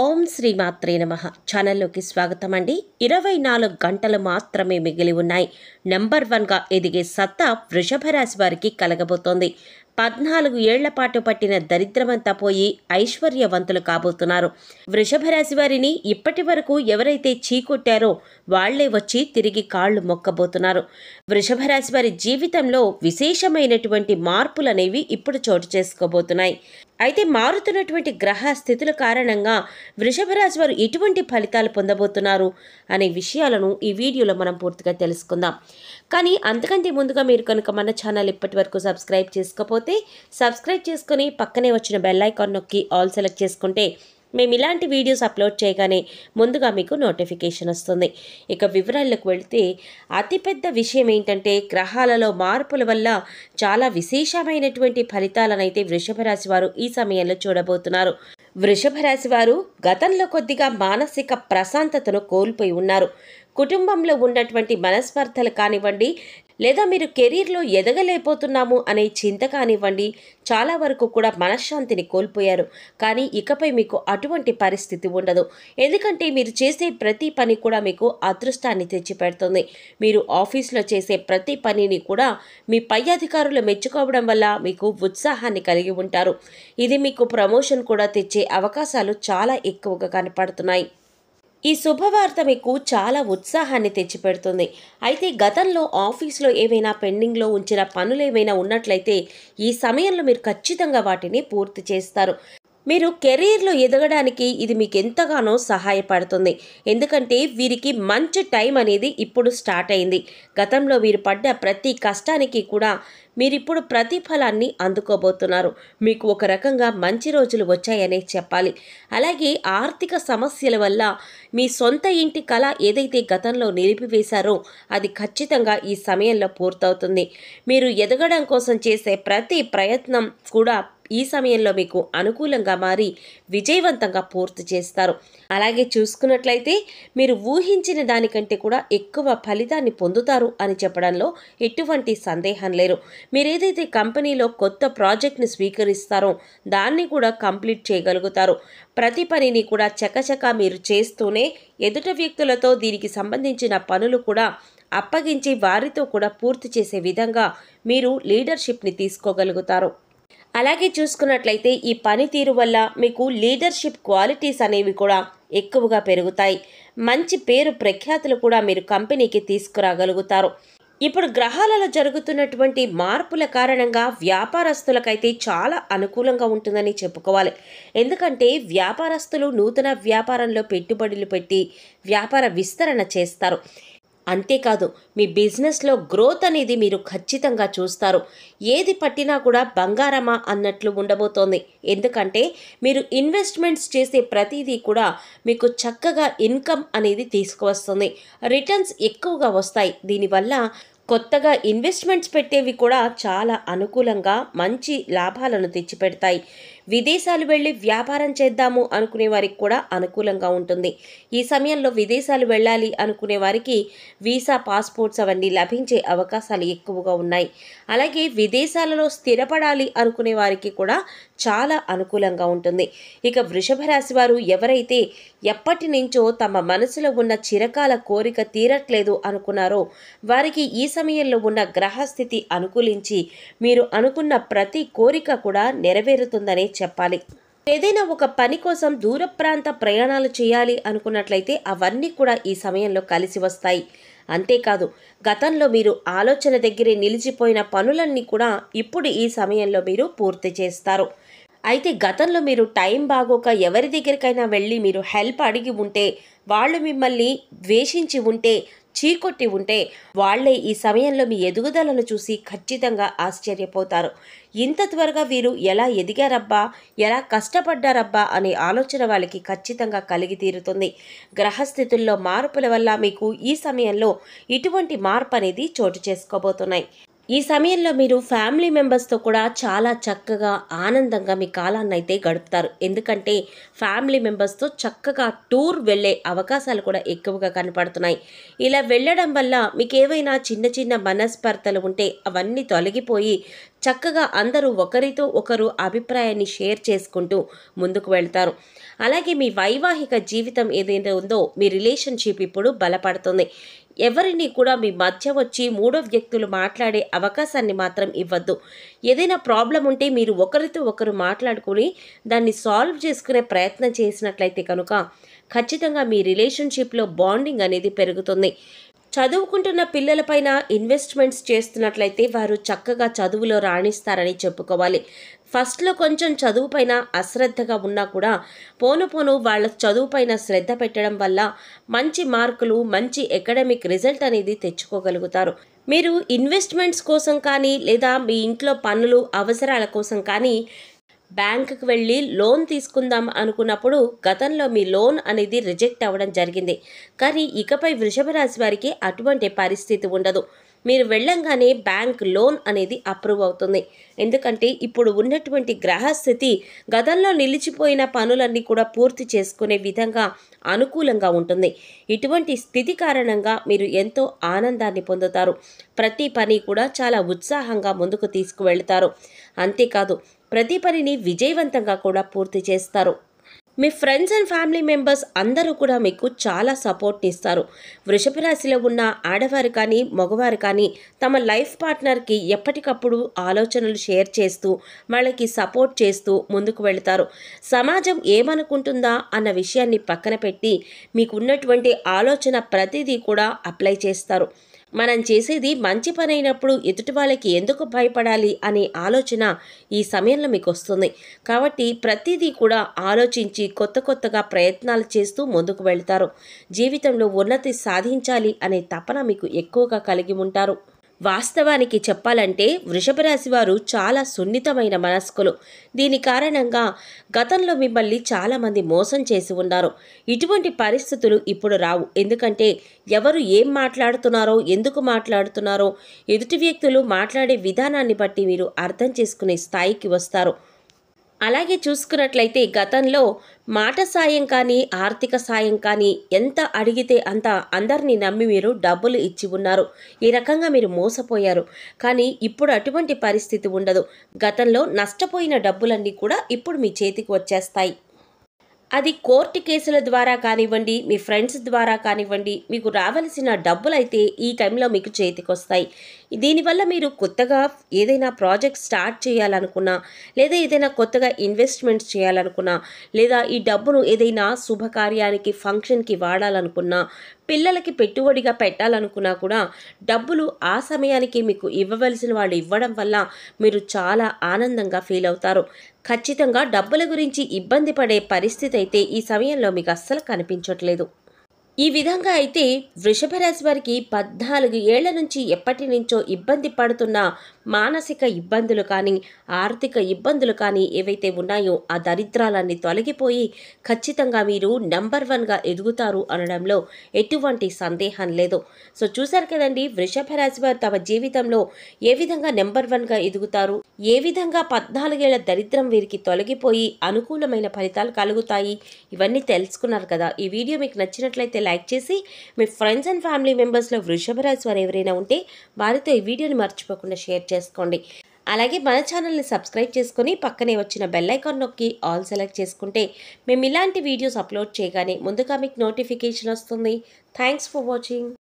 ఓం శ్రీ మాత్రే నమ ఛానల్లోకి స్వాగతం అండి ఇరవై నాలుగు గంటలు మాత్రమే మిగిలి ఉన్నాయి నెంబర్ వన్గా ఎదిగే సత్తా వృషభ రాశి వారికి కలగబోతోంది పద్నాలుగు ఏళ్ల పాటు పట్టిన దరిద్రమంతా పోయి ఐశ్వర్యవంతులు కాబోతున్నారు వృషభ రాశి వారిని ఇప్పటి వరకు ఎవరైతే చీకొట్టారో వాళ్లే వచ్చి తిరిగి కాళ్ళు మొక్కబోతున్నారు వృషభ రాశి వారి జీవితంలో విశేషమైనటువంటి మార్పులనేవి ఇప్పుడు చోటు చేసుకోబోతున్నాయి అయితే మారుతున్నటువంటి గ్రహ స్థితుల కారణంగా వృషభరాజు వారు ఎటువంటి ఫలితాలు పొందబోతున్నారు అనే విషయాలను ఈ వీడియోలో మనం పూర్తిగా తెలుసుకుందాం కానీ అంతకంటే ముందుగా మీరు కనుక మన ఛానల్ ఇప్పటి వరకు సబ్స్క్రైబ్ చేసుకోకపోతే సబ్స్క్రైబ్ చేసుకుని పక్కనే వచ్చిన బెల్లైకాన్ నొక్కి ఆల్ సెలెక్ట్ చేసుకుంటే మేము ఇలాంటి వీడియోస్ అప్లోడ్ చేయగానే ముందుగా మీకు నోటిఫికేషన్ వస్తుంది ఇక వివరాల్లోకి వెళితే అతిపెద్ద విషయం ఏంటంటే గ్రహాలలో మార్పుల వల్ల చాలా విశేషమైనటువంటి ఫలితాలనైతే వృషభ రాశి వారు ఈ సమయంలో చూడబోతున్నారు వృషభ రాశి వారు గతంలో కొద్దిగా మానసిక ప్రశాంతతను కోల్పోయి ఉన్నారు కుటుంబంలో ఉన్నటువంటి మనస్పర్ధలు కానివ్వండి లేదా మీరు కెరీర్లో ఎదగలేకపోతున్నాము అనే చింత కానివ్వండి చాలా వరకు కూడా మనశ్శాంతిని కోల్పోయారు కానీ ఇకపై మీకు అటువంటి పరిస్థితి ఉండదు ఎందుకంటే మీరు చేసే ప్రతి పని కూడా మీకు అదృష్టాన్ని తెచ్చిపెడుతుంది మీరు ఆఫీస్లో చేసే ప్రతి పనిని కూడా మీ పై అధికారులు మెచ్చుకోవడం వల్ల మీకు ఉత్సాహాన్ని కలిగి ఉంటారు ఇది మీకు ప్రమోషన్ కూడా తెచ్చే అవకాశాలు చాలా ఎక్కువగా కనపడుతున్నాయి ఈ శుభవార్త మీకు చాలా ఉత్సాహాన్ని తెచ్చిపెడుతుంది అయితే గతంలో ఆఫీస్లో ఏవైనా పెండింగ్లో ఉంచిన పనులు ఏవైనా ఉన్నట్లయితే ఈ సమయంలో మీరు ఖచ్చితంగా వాటిని పూర్తి చేస్తారు మీరు కెరీర్లో ఎదగడానికి ఇది మీకు ఎంతగానో సహాయపడుతుంది ఎందుకంటే వీరికి మంచి టైం అనేది ఇప్పుడు స్టార్ట్ అయింది గతంలో వీరు పడ్డ ప్రతి కష్టానికి కూడా మీరిప్పుడు ప్రతిఫలాన్ని అందుకోబోతున్నారు మీకు ఒక రకంగా మంచి రోజులు వచ్చాయనే చెప్పాలి అలాగే ఆర్థిక సమస్యల వల్ల మీ సొంత ఇంటి కళ ఏదైతే గతంలో నిలిపివేశారో అది ఖచ్చితంగా ఈ సమయంలో పూర్తవుతుంది మీరు ఎదగడం కోసం చేసే ప్రతి ప్రయత్నం కూడా ఈ సమయంలో మీకు అనుకూలంగా మారి విజయవంతంగా పూర్తి చేస్తారు అలాగే చూసుకున్నట్లయితే మీరు ఊహించిన దానికంటే కూడా ఎక్కువ ఫలితాన్ని పొందుతారు అని చెప్పడంలో ఎటువంటి సందేహం లేరు మీరేదైతే కంపెనీలో కొత్త ప్రాజెక్ట్ని స్వీకరిస్తారో దాన్ని కూడా కంప్లీట్ చేయగలుగుతారు ప్రతి పనిని కూడా చకచకా మీరు చేస్తూనే ఎదుట వ్యక్తులతో దీనికి సంబంధించిన పనులు కూడా అప్పగించి వారితో కూడా పూర్తి చేసే విధంగా మీరు లీడర్షిప్ని తీసుకోగలుగుతారు అలాగే చూసుకున్నట్లయితే ఈ పనితీరు వల్ల మీకు లీడర్షిప్ క్వాలిటీస్ అనేవి కూడా ఎక్కువగా పెరుగుతాయి మంచి పేరు ప్రఖ్యాతులు కూడా మీరు కంపెనీకి తీసుకురాగలుగుతారు ఇప్పుడు గ్రహాలలో జరుగుతున్నటువంటి మార్పుల కారణంగా వ్యాపారస్తులకైతే చాలా అనుకూలంగా ఉంటుందని చెప్పుకోవాలి ఎందుకంటే వ్యాపారస్తులు నూతన వ్యాపారంలో పెట్టుబడులు పెట్టి వ్యాపార విస్తరణ చేస్తారు అంతేకాదు మీ బిజినెస్లో గ్రోత్ అనేది మీరు ఖచ్చితంగా చూస్తారు ఏది పట్టినా కూడా బంగారమా అన్నట్లు ఉండబోతోంది ఎందుకంటే మీరు ఇన్వెస్ట్మెంట్స్ చేసే ప్రతిదీ కూడా మీకు చక్కగా ఇన్కమ్ అనేది తీసుకువస్తుంది రిటర్న్స్ ఎక్కువగా వస్తాయి దీనివల్ల కొత్తగా ఇన్వెస్ట్మెంట్స్ పెట్టేవి కూడా చాలా అనుకూలంగా మంచి లాభాలను తెచ్చిపెడతాయి విదేశాలు వెళ్ళి వ్యాపారం చేద్దాము అనుకునే వారికి కూడా అనుకూలంగా ఉంటుంది ఈ సమయంలో విదేశాలు వెళ్ళాలి అనుకునే వారికి వీసా పాస్పోర్ట్స్ అవన్నీ లభించే అవకాశాలు ఎక్కువగా ఉన్నాయి అలాగే విదేశాలలో స్థిరపడాలి అనుకునే వారికి కూడా చాలా అనుకూలంగా ఉంటుంది ఇక వృషభ రాశి వారు ఎవరైతే ఎప్పటి నుంచో తమ మనసులో ఉన్న చిరకాల కోరిక తీరట్లేదు అనుకున్నారో వారికి ఈ సమయంలో ఉన్న గ్రహస్థితి అనుకూలించి మీరు అనుకున్న ప్రతి కోరిక కూడా నెరవేరుతుందనే చెప్పాలి ఏదైనా ఒక పని కోసం దూర ప్రాంత ప్రయాణాలు చేయాలి అనుకున్నట్లయితే అవన్నీ కూడా ఈ సమయంలో కలిసి వస్తాయి అంతేకాదు గతంలో మీరు ఆలోచన దగ్గరే నిలిచిపోయిన పనులన్నీ కూడా ఇప్పుడు ఈ సమయంలో మీరు పూర్తి చేస్తారు అయితే గతంలో మీరు టైం బాగోక ఎవరి దగ్గరికైనా వెళ్ళి మీరు హెల్ప్ అడిగి ఉంటే వాళ్ళు మిమ్మల్ని ద్వేషించి ఉంటే చీకొట్టి ఉంటే వాళ్లే ఈ సమయంలో మీ ఎదుగుదలను చూసి ఖచ్చితంగా ఆశ్చర్యపోతారు ఇంత త్వరగా వీరు ఎలా ఎదిగారబ్బా ఎలా కష్టపడ్డారబ్బా అనే ఆలోచన వాళ్ళకి ఖచ్చితంగా కలిగి తీరుతుంది గ్రహస్థితుల్లో మార్పుల వల్ల మీకు ఈ సమయంలో ఇటువంటి మార్పు అనేది చోటు చేసుకోబోతున్నాయి ఈ సమయంలో మీరు ఫ్యామిలీ మెంబర్స్తో కూడా చాలా చక్కగా ఆనందంగా మీ కాలాన్ని అయితే గడుపుతారు ఎందుకంటే ఫ్యామిలీ మెంబర్స్తో చక్కగా టూర్ వెళ్ళే అవకాశాలు కూడా ఎక్కువగా కనపడుతున్నాయి ఇలా వెళ్ళడం వల్ల మీకు ఏవైనా చిన్న చిన్న మనస్పర్ధలు ఉంటే అవన్నీ తొలగిపోయి చక్కగా అందరూ ఒకరితో ఒకరు అభిప్రాయాన్ని షేర్ చేసుకుంటూ ముందుకు వెళ్తారు అలాగే మీ వైవాహిక జీవితం ఏదైతే ఉందో మీ రిలేషన్షిప్ ఇప్పుడు బలపడుతుంది ఎవరిని కూడా మీ మధ్య వచ్చి మూడో వ్యక్తులు మాట్లాడే అవకాశాన్ని మాత్రం ఇవ్వద్దు ఏదైనా ప్రాబ్లం ఉంటే మీరు ఒకరితో ఒకరు మాట్లాడుకుని దాన్ని సాల్వ్ చేసుకునే ప్రయత్నం చేసినట్లయితే కనుక ఖచ్చితంగా మీ రిలేషన్షిప్లో బాండింగ్ అనేది పెరుగుతుంది చదువుకుంటున్న పిల్లలపైన ఇన్వెస్ట్మెంట్స్ చేస్తున్నట్లయితే వారు చక్కగా చదువులో రాణిస్తారని చెప్పుకోవాలి ఫస్ట్లో కొంచెం చదువుపైన అశ్రద్ధగా ఉన్నా కూడా పోను పోను వాళ్ళ చదువుపైన శ్రద్ధ పెట్టడం వల్ల మంచి మార్కులు మంచి అకాడమిక్ రిజల్ట్ అనేది తెచ్చుకోగలుగుతారు మీరు ఇన్వెస్ట్మెంట్స్ కోసం కానీ లేదా మీ ఇంట్లో పనులు అవసరాల కోసం కానీ బ్యాంకుకి వెళ్ళి లోన్ తీసుకుందాం అనుకున్నప్పుడు గతంలో మీ లోన్ అనేది రిజెక్ట్ అవ్వడం జరిగింది కానీ ఇకపై వృషభ రాశి వారికి అటువంటి పరిస్థితి ఉండదు మీరు వెళ్ళంగానే బ్యాంక్ లోన్ అనేది అప్రూవ్ అవుతుంది ఎందుకంటే ఇప్పుడు ఉన్నటువంటి గ్రహస్థితి గతంలో నిలిచిపోయిన పనులన్నీ కూడా పూర్తి చేసుకునే విధంగా అనుకూలంగా ఉంటుంది ఇటువంటి స్థితి కారణంగా మీరు ఎంతో ఆనందాన్ని పొందుతారు ప్రతి పని కూడా చాలా ఉత్సాహంగా ముందుకు తీసుకువెళ్తారు అంతేకాదు ప్రతి పనిని విజయవంతంగా కూడా పూర్తి చేస్తారు మీ ఫ్రెండ్స్ అండ్ ఫ్యామిలీ మెంబర్స్ అందరూ కూడా మీకు చాలా సపోర్ట్ ఇస్తారు వృషభ రాశిలో ఉన్న ఆడవారు కానీ మగవారు కానీ తమ లైఫ్ పార్ట్నర్కి ఎప్పటికప్పుడు ఆలోచనలు షేర్ చేస్తూ వాళ్ళకి సపోర్ట్ చేస్తూ ముందుకు వెళతారు సమాజం ఏమనుకుంటుందా అన్న విషయాన్ని పక్కన పెట్టి మీకున్నటువంటి ఆలోచన ప్రతిదీ కూడా అప్లై చేస్తారు మనం చేసేది మంచి పని అయినప్పుడు ఎదుటి వాళ్ళకి ఎందుకు భయపడాలి అనే ఆలోచన ఈ సమయంలో మీకు వస్తుంది కాబట్టి ప్రతిదీ కూడా ఆలోచించి కొత్త కొత్తగా ప్రయత్నాలు చేస్తూ ముందుకు వెళ్తారు జీవితంలో ఉన్నతి సాధించాలి అనే తపన మీకు ఎక్కువగా కలిగి ఉంటారు వాస్తవానికి చెప్పాలంటే వృషభ రాశి వారు చాలా సున్నితమైన మనస్కులు దీని కారణంగా గతంలో మిమ్మల్ని చాలామంది మోసం చేసి ఉన్నారు ఇటువంటి పరిస్థితులు ఇప్పుడు రావు ఎందుకంటే ఎవరు ఏం మాట్లాడుతున్నారో ఎందుకు మాట్లాడుతున్నారో ఎదుటి వ్యక్తులు మాట్లాడే విధానాన్ని బట్టి మీరు అర్థం చేసుకునే స్థాయికి వస్తారు అలాగే చూసుకున్నట్లయితే గతంలో మాట సాయం కానీ ఆర్థిక సాయం కానీ ఎంత అడిగితే అంత అందరినీ నమ్మి మీరు డబ్బులు ఇచ్చి ఉన్నారు ఈ రకంగా మీరు మోసపోయారు కానీ ఇప్పుడు అటువంటి పరిస్థితి ఉండదు గతంలో నష్టపోయిన డబ్బులన్నీ కూడా ఇప్పుడు మీ చేతికి వచ్చేస్తాయి అది కోర్టు కేసుల ద్వారా కానివ్వండి మీ ఫ్రెండ్స్ ద్వారా కానివ్వండి మీకు రావలసిన డబ్బులైతే ఈ టైంలో మీకు చేతికొస్తాయి దీనివల్ల మీరు కొత్తగా ఏదైనా ప్రాజెక్ట్ స్టార్ట్ చేయాలనుకున్నా లేదా ఏదైనా కొత్తగా ఇన్వెస్ట్మెంట్స్ చేయాలనుకున్నా లేదా ఈ డబ్బును ఏదైనా శుభకార్యానికి ఫంక్షన్కి వాడాలనుకున్నా పిల్లలకి పెట్టుబడిగా పెట్టాలనుకున్నా కూడా డబ్బులు ఆ సమయానికి మీకు ఇవ్వవలసిన వాళ్ళు ఇవ్వడం వల్ల మీరు చాలా ఆనందంగా ఫీల్ అవుతారు ఖచ్చితంగా డబ్బుల గురించి ఇబ్బంది పడే పరిస్థితి అయితే ఈ సమయంలో మీకు అస్సలు కనిపించట్లేదు ఈ విధంగా అయితే వృషభరాశి వారికి పద్నాలుగు ఏళ్ల నుంచి ఎప్పటి నుంచో ఇబ్బంది పడుతున్న మానసిక ఇబ్బందులు కానీ ఆర్థిక ఇబ్బందులు కానీ ఏవైతే ఉన్నాయో ఆ దరిద్రాలన్నీ తొలగిపోయి ఖచ్చితంగా మీరు నెంబర్ వన్గా ఎదుగుతారు అనడంలో ఎటువంటి సందేహం లేదు సో చూశారు కదండి వృషభరాశి వారు తమ జీవితంలో ఏ విధంగా నెంబర్ వన్గా ఎదుగుతారు ఏ విధంగా పద్నాలుగేళ్ల దరిద్రం వీరికి తొలగిపోయి అనుకూలమైన ఫలితాలు కలుగుతాయి ఇవన్నీ తెలుసుకున్నారు కదా ఈ వీడియో మీకు నచ్చినట్లయితే నచ్చితే లైక్ చేసి మీ ఫ్రెండ్స్ అండ్ ఫ్యామిలీ మెంబర్స్లో వృషభ రాశి వారు ఎవరైనా ఉంటే వారితో ఈ వీడియోని మర్చిపోకుండా షేర్ చేసుకోండి అలాగే మన ఛానల్ని సబ్స్క్రైబ్ చేసుకొని పక్కనే వచ్చిన బెల్ నొక్కి ఆల్ సెలెక్ట్ చేసుకుంటే మేము ఇలాంటి వీడియోస్ అప్లోడ్ చేయగానే ముందుగా మీకు నోటిఫికేషన్ వస్తుంది థ్యాంక్స్ ఫర్ వాచింగ్